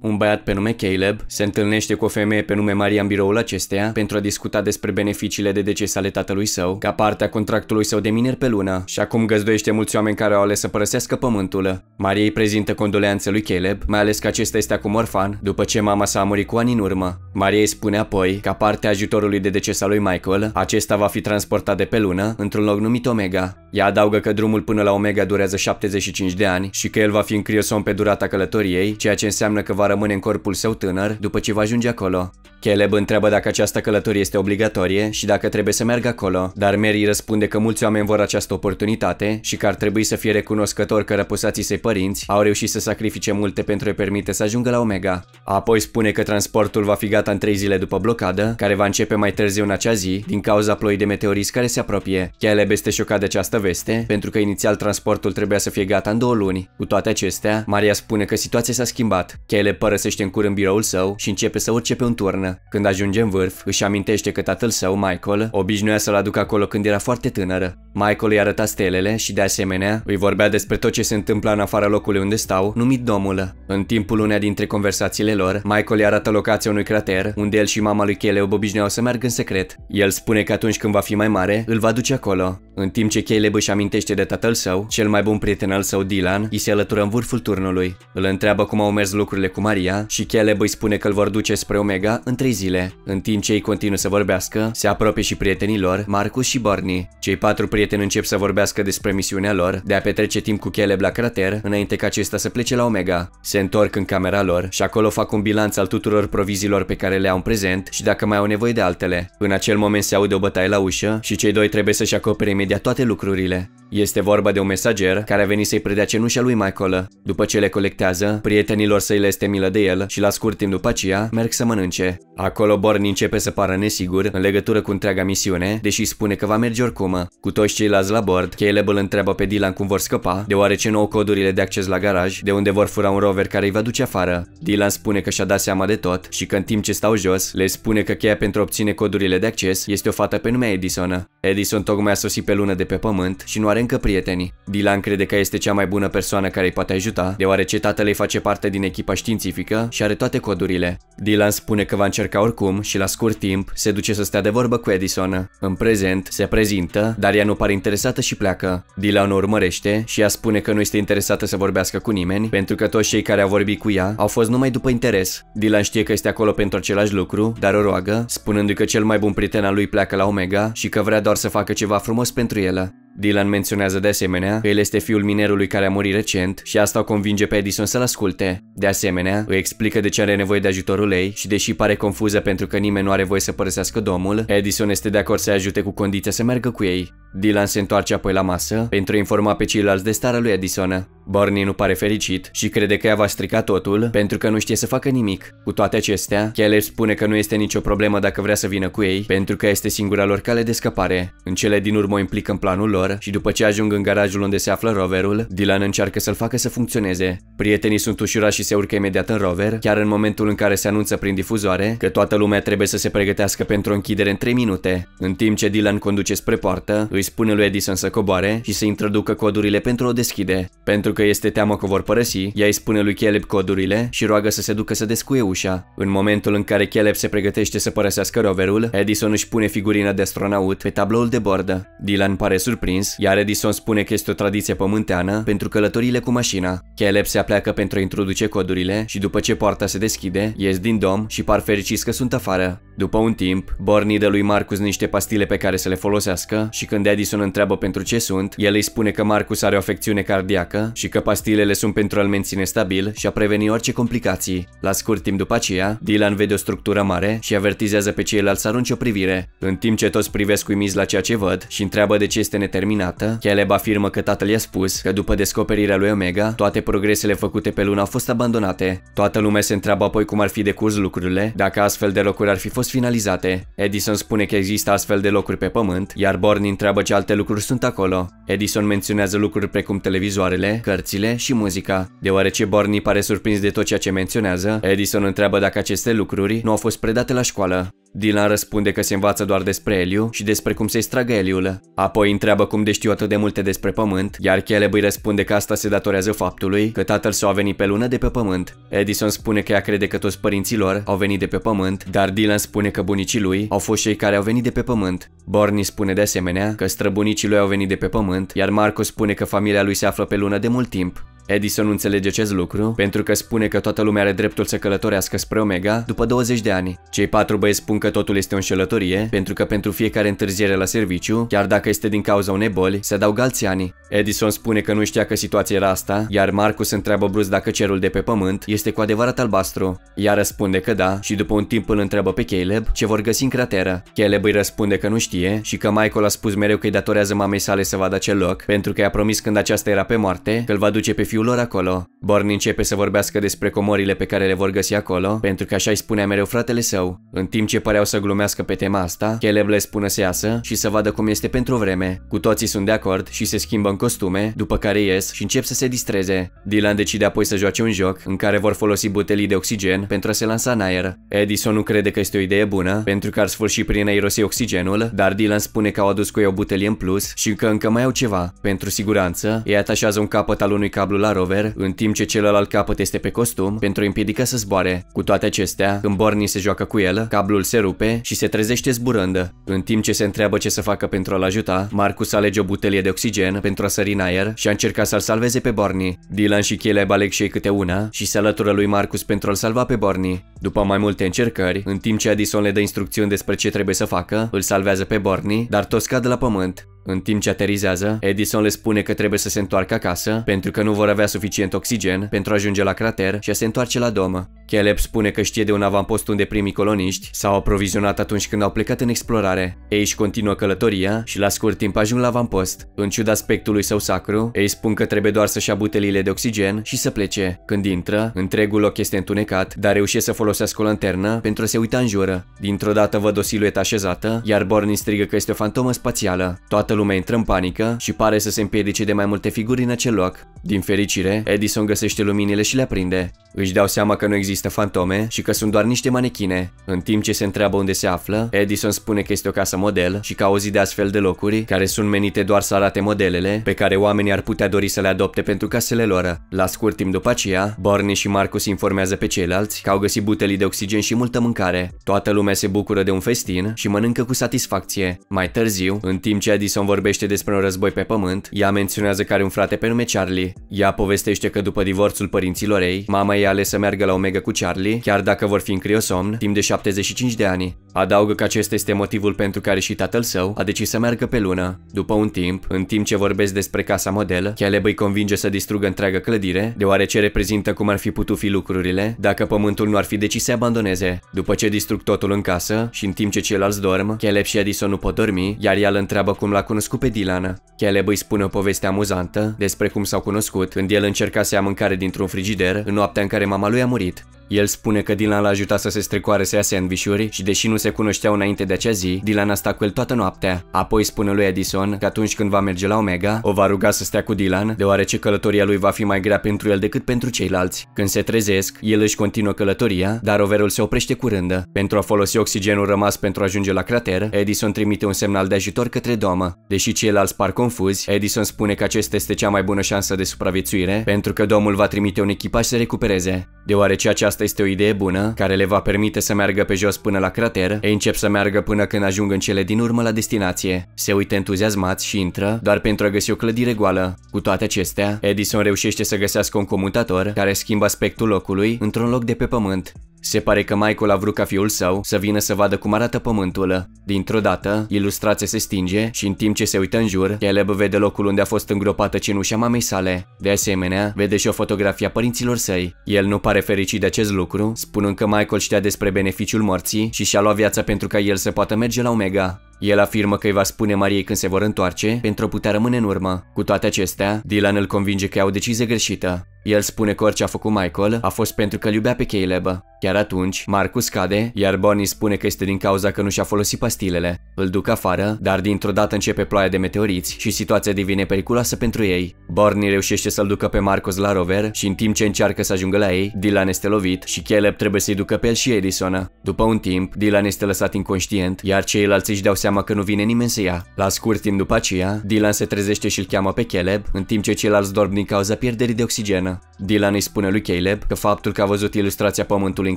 Un băiat pe nume Caleb se întâlnește cu o femeie pe nume Maria în biroul acesteia pentru a discuta despre beneficiile de deces ale tatălui său, ca parte a contractului său de miner pe lună și acum găzduiește mulți oameni care au ales să părăsească pământul. Maria îi prezintă condoleanțe lui Caleb, mai ales că acesta este acum orfan, după ce mama s-a murit cu ani în urmă. Maria îi spune apoi, ca parte a ajutorului de deces al lui Michael, acesta va fi transportat de pe lună într-un loc numit Omega. Ea adaugă că drumul până la Omega durează 75 de ani și că el va fi în criosom pe durata călătoriei, ceea ce înseamnă Înseamnă că va rămâne în corpul său tânăr după ce va ajunge acolo. Caleb întreabă dacă această călătorie este obligatorie și dacă trebuie să meargă acolo, dar Mary răspunde că mulți oameni vor această oportunitate și că ar trebui să fie recunoscători că răpusații săi părinți au reușit să sacrifice multe pentru a-i permite să ajungă la Omega. Apoi spune că transportul va fi gata în 3 zile după blocadă, care va începe mai târziu în acea zi, din cauza ploii de meteoriți care se apropie. Caleb este șocat de această veste, pentru că inițial transportul trebuia să fie gata în două luni. Cu toate acestea, Maria spune că situația s-a schimbat. Caleb părăsește în curând biroul său și începe să urce pe un turnă. Când ajunge în vârf, își amintește că tatăl său, Michael, obișnuia să-l aducă acolo când era foarte tânără. Michael îi arăta stelele și, de asemenea, îi vorbea despre tot ce se întâmpla în afara locului unde stau, numit domul. În timpul unei dintre conversațiile lor, Michael îi arată locația unui crater, unde el și mama lui Caleb obișnuiau să meargă în secret. El spune că atunci când va fi mai mare, îl va duce acolo. În timp ce Caleb își amintește de tatăl său, cel mai bun prieten al său, Dylan, îi se alătură în vârful turnului. Îl întreabă cum au mers lucrurile cu Maria și Caleb îi spune că îl vor duce spre Omega în trei zile. În timp ce ei continuă să vorbească, se apropie și prietenii lor, Marcus și Barney. Cei patru prieteni încep să vorbească despre misiunea lor de a petrece timp cu Caleb la crater, înainte ca acesta să plece la Omega. Se întorc în camera lor și acolo fac un bilanț al tuturor proviziilor pe care le au în prezent și dacă mai au nevoie de altele. În acel moment se aude o bătaie la ușă și cei doi trebuie să-și acopere imediat toate lucrurile. Este vorba de un mesager care a venit să-i predea cenușa lui Michael. După ce le colectează, prietenilor săi le este milă de el și la scurt timp după aceea merg să mănânce. Acolo Born începe să pară nesigur în legătură cu întreaga misiune, deși spune că va merge oricum. Cu toți ceilalți la bord, Caleb îl întreabă pe Dylan cum vor scăpa, deoarece nu au codurile de acces la garaj, de unde vor fura un rover care îi va duce afară. Dylan spune că și-a dat seama de tot și că în timp ce stau jos, le spune că cheia pentru a obține codurile de acces este o fată pe nume Edison. Edison tocmai a sosit pe lună de pe pământ și nu are încă prieteni. Dylan crede că este cea mai bună persoană care îi poate ajuta, deoarece tatăl îi face parte din echipa științifică și are toate codurile. Dylan spune că va încerca oricum și la scurt timp se duce să stea de vorbă cu Edison. În prezent se prezintă, dar ea nu pare interesată și pleacă. Dylan o urmărește și ea spune că nu este interesată să vorbească cu nimeni, pentru că toți cei care au vorbit cu ea au fost numai după interes. Dylan știe că este acolo pentru același lucru, dar o roagă, spunându-i că cel mai bun prieten al lui pleacă la Omega și că vrea doar să facă ceva frumos pentru el. Dylan menționează de asemenea că el este fiul minerului care a murit recent și asta o convinge pe Edison să-l asculte. De asemenea, îi explică de ce are nevoie de ajutorul ei și deși pare confuză pentru că nimeni nu are voie să părăsească domul, Edison este de acord să ajute cu condiția să meargă cu ei. Dylan se întoarce apoi la masă pentru a informa pe ceilalți de starea lui Edison. Barney nu pare fericit și crede că ea va strica totul pentru că nu știe să facă nimic. Cu toate acestea, Keller spune că nu este nicio problemă dacă vrea să vină cu ei pentru că este singura lor cale de scăpare. În cele din urmă o implică în planul lor și după ce ajung în garajul unde se află roverul, Dylan încearcă să-l facă să funcționeze. Prietenii sunt ușurați și se urcă imediat în rover, chiar în momentul în care se anunță prin difuzoare că toată lumea trebuie să se pregătească pentru o închidere în 3 minute. În timp ce Dylan conduce spre poartă, îi îi spune lui Edison să coboare și să introducă codurile pentru o deschide. Pentru că este teamă că vor părăsi, ea îi spune lui Caleb codurile și roagă să se ducă să descuie ușa. În momentul în care Caleb se pregătește să părăsească roverul, Edison își pune figurina de astronaut pe tabloul de bordă. Dylan pare surprins, iar Edison spune că este o tradiție pământeană pentru călătorile cu mașina. Caleb se apleacă pentru a introduce codurile și după ce poarta se deschide, ies din dom și par fericiți că sunt afară. După un timp, Borni dă lui Marcus niște pastile pe care să le folosească și când Edison întreabă pentru ce sunt, el îi spune că Marcus are o afecțiune cardiacă și că pastilele sunt pentru a-l menține stabil și a preveni orice complicații. La scurt timp după aceea, Dylan vede o structură mare și avertizează pe ceilalți să arunce o privire. În timp ce toți privesc uimiți la ceea ce văd și întreabă de ce este neterminată, Caleb afirmă că tatăl i-a spus că după descoperirea lui Omega, toate progresele făcute pe lună au fost abandonate. Toată lumea se întreabă apoi cum ar fi decurs lucrurile, dacă astfel de locuri ar fi fost finalizate. Edison spune că există astfel de locuri pe pământ, iar Born întreabă după ce alte lucruri sunt acolo. Edison menționează lucruri precum televizoarele, cărțile și muzica. Deoarece Barney pare surprins de tot ceea ce menționează, Edison întreabă dacă aceste lucruri nu au fost predate la școală. Dylan răspunde că se învață doar despre Eliu și despre cum să-i stragă Eliul. Apoi întreabă cum de știu atât de multe despre pământ, iar Caleb îi răspunde că asta se datorează faptului că tatăl său a venit pe lună de pe pământ. Edison spune că ea crede că toți părinții lor au venit de pe pământ, dar Dylan spune că bunicii lui au fost cei care au venit de pe pământ. Borni spune de asemenea că străbunicii lui au venit de pe pământ, iar Marco spune că familia lui se află pe lună de mult timp. Edison nu înțelege acest lucru, pentru că spune că toată lumea are dreptul să călătorească spre Omega după 20 de ani. Cei patru băieți spun că totul este o înșelătorie, pentru că pentru fiecare întârziere la serviciu, chiar dacă este din cauza unei boli, se adaugă alți ani. Edison spune că nu știa că situația era asta, iar Marcus întreabă Bruce dacă cerul de pe pământ este cu adevărat albastru. Ea răspunde că da și după un timp îl întreabă pe Caleb ce vor găsi în crateră. Caleb îi răspunde că nu știe și că Michael a spus mereu că îi datorează mamei sale să vadă acel loc, pentru că i-a promis când aceasta era pe moarte că îl va duce pe fiul lor acolo. Born începe să vorbească despre comorile pe care le vor găsi acolo, pentru că așa îi spunea mereu fratele său. În timp ce păreau să glumească pe tema asta, Caleb le spune să iasă și să vadă cum este pentru vreme. Cu toții sunt de acord și se schimbă în costume, după care ies și încep să se distreze. Dylan decide apoi să joace un joc în care vor folosi butelii de oxigen pentru a se lansa în aer. Edison nu crede că este o idee bună, pentru că ar sfârși prin a irosi oxigenul, dar Dylan spune că au adus cu ei o butelie în plus și că încă mai au ceva. Pentru siguranță, ei atașează un capăt al unui cablu la rover, în timp ce celălalt capăt este pe costum, pentru a împiedica să zboare. Cu toate acestea, când Barney se joacă cu el, cablul se rupe și se trezește zburând. În timp ce se întreabă ce să facă pentru a-l ajuta, Marcus alege o butelie de oxigen pentru a sări în aer și a încercat să-l salveze pe Barney. Dylan și Caleb aleg și câte una și se alătură lui Marcus pentru a-l salva pe Barney. După mai multe încercări, în timp ce Addison le dă instrucțiuni despre ce trebuie să facă, îl salvează pe Barney, dar toți cad la pământ. În timp ce aterizează, Edison le spune că trebuie să se întoarcă acasă, pentru că nu vor avea suficient oxigen pentru a ajunge la crater și a se întoarce la domă. Caleb spune că știe de un avampost unde primii coloniști s-au aprovizionat atunci când au plecat în explorare. Ei își continuă călătoria și la scurt timp ajung la avampost. În ciuda aspectului său sacru, ei spun că trebuie doar să-și ia butelile de oxigen și să plece. Când intră, întregul loc este întunecat, dar reușește să folosească o lanternă pentru a se uita în jură. Dintr-o dată văd o siluetă așezată, iar Borny strigă că este o fantomă spațială. Toată toată lumea intră în panică și pare să se împiedice de mai multe figuri în acel loc. Din fericire, Edison găsește luminile și le aprinde. Își dau seama că nu există fantome și că sunt doar niște manechine. În timp ce se întreabă unde se află, Edison spune că este o casă model și că a auzit de astfel de locuri care sunt menite doar să arate modelele pe care oamenii ar putea dori să le adopte pentru casele lor. La scurt timp după aceea, Barney și Marcus informează pe ceilalți că au găsit butelii de oxigen și multă mâncare. Toată lumea se bucură de un festin și mănâncă cu satisfacție. Mai târziu, în timp ce Edison vorbește despre un război pe pământ, ea menționează că are un frate pe nume Charlie. Ea povestește că după divorțul părinților ei, mama ei ei ales să meargă la Omega cu Charlie, chiar dacă vor fi în criosomn, timp de 75 de ani. Adaugă că acesta este motivul pentru care și tatăl său a decis să meargă pe lună. După un timp, în timp ce vorbesc despre casa model, Caleb îi convinge să distrugă întreaga clădire, deoarece reprezintă cum ar fi putut fi lucrurile dacă pământul nu ar fi decis să abandoneze. După ce distrug totul în casă și în timp ce ceilalți dorm, Caleb și Edison nu pot dormi, iar ea îl întreabă cum l-a cunoscut pe Dylan. Caleb îi spune o poveste amuzantă despre cum s-au cunoscut, când el încerca să ia mâncare dintr-un frigider, în noaptea în care mama lui a murit. El spune că Dylan l-a ajutat să se strecoare să ia sandvișuri și deși nu se cunoșteau înainte de acea zi, Dylan a stat cu el toată noaptea. Apoi spune lui Edison că atunci când va merge la Omega, o va ruga să stea cu Dylan, deoarece călătoria lui va fi mai grea pentru el decât pentru ceilalți. Când se trezesc, el își continuă călătoria, dar roverul se oprește curând. Pentru a folosi oxigenul rămas pentru a ajunge la crater, Edison trimite un semnal de ajutor către doamă. Deși ceilalți par confuzi, Edison spune că acesta este cea mai bună șansă de supraviețuire, pentru că Domul va trimite un echipaj să recupereze, deoarece aceasta aceasta este o idee bună, care le va permite să meargă pe jos până la crater, ei încep să meargă până când ajung în cele din urmă la destinație. Se uită entuziasmați și intră, doar pentru a găsi o clădire goală. Cu toate acestea, Edison reușește să găsească un comutator care schimbă aspectul locului într-un loc de pe pământ. Se pare că Michael a vrut ca fiul său să vină să vadă cum arată pământul. Dintr-o dată, ilustrația se stinge și în timp ce se uită în jur, Caleb vede locul unde a fost îngropată cenușa mamei sale. De asemenea, vede și o fotografie a părinților săi. El nu pare fericit de acest lucru, spunând că Michael știa despre beneficiul morții și și-a luat viața pentru ca el să poată merge la Omega. El afirmă că îi va spune Mariei când se vor întoarce pentru a putea rămâne în urmă. Cu toate acestea, Dylan îl convinge că au o decizie greșită. El spune că orice a făcut Michael a fost pentru că îl iubea pe Caleb. Chiar atunci, Marcus cade, iar Bonnie spune că este din cauza că nu și-a folosit pastilele. Îl duc afară, dar dintr-o dată începe ploaia de meteoriți și situația devine periculoasă pentru ei. Bonnie reușește să-l ducă pe Marcus la rover și în timp ce încearcă să ajungă la ei, Dylan este lovit și Caleb trebuie să-i ducă pe el și Edison. După un timp, Dylan este lăsat inconștient, iar ceilalți își dau seama seama că nu vine nimeni să ia. La scurt timp după aceea, Dylan se trezește și îl cheamă pe Caleb, în timp ce ceilalți dorm din cauza pierderii de oxigenă. Dylan îi spune lui Caleb că faptul că a văzut ilustrația pământului în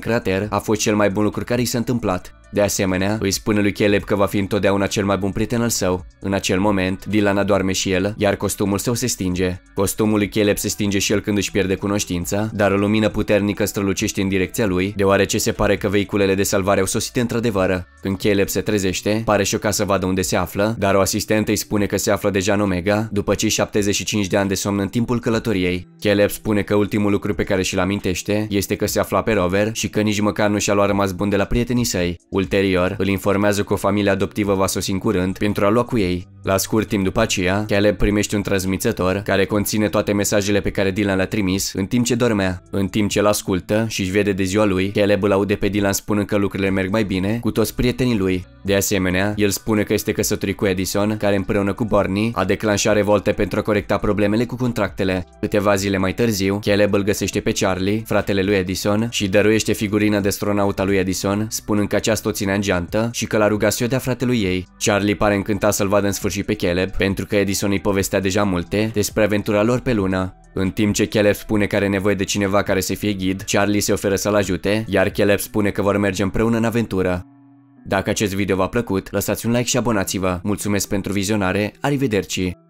crater a fost cel mai bun lucru care i s-a întâmplat. De asemenea, îi spune lui Caleb că va fi întotdeauna cel mai bun prieten al său. În acel moment, Dylan doarme și el, iar costumul său se stinge. Costumul lui Caleb se stinge și el când își pierde cunoștința, dar o lumină puternică strălucește în direcția lui, deoarece se pare că vehiculele de salvare au sosit într-adevăr. Când Caleb se trezește, pare șocat să vadă unde se află, dar o asistentă îi spune că se află deja în Omega, după cei 75 de ani de somn în timpul călătoriei. Caleb spune că ultimul lucru pe care și-l amintește este că se afla pe rover și că nici măcar nu și-a luat rămas bun de la prietenii săi. Ulterior, îl informează că o familie adoptivă va sosi în curând pentru a lua cu ei. La scurt timp după aceea, Caleb primește un transmițător care conține toate mesajele pe care Dylan le-a trimis în timp ce dormea. În timp ce îl ascultă și își vede de ziua lui, Caleb îl aude pe Dylan spunând că lucrurile merg mai bine cu toți prietenii lui. De asemenea, el spune că este căsătorit cu Edison, care împreună cu Barney a declanșat revolte pentru a corecta problemele cu contractele. Câteva zile mai târziu, Caleb îl găsește pe Charlie, fratele lui Edison, și dăruiește figurina de astronauta lui Edison, spunând că aceasta o ține în geantă și că l-a rugat să o dea fratelui ei. Charlie pare încântat să-l vadă în sfârșit pe Caleb, pentru că Edison îi povestea deja multe despre aventura lor pe lună. În timp ce Caleb spune că are nevoie de cineva care să fie ghid, Charlie se oferă să-l ajute, iar Caleb spune că vor merge împreună în aventură. Dacă acest video v-a plăcut, lăsați un like și abonați-vă. Mulțumesc pentru vizionare, arrivederci!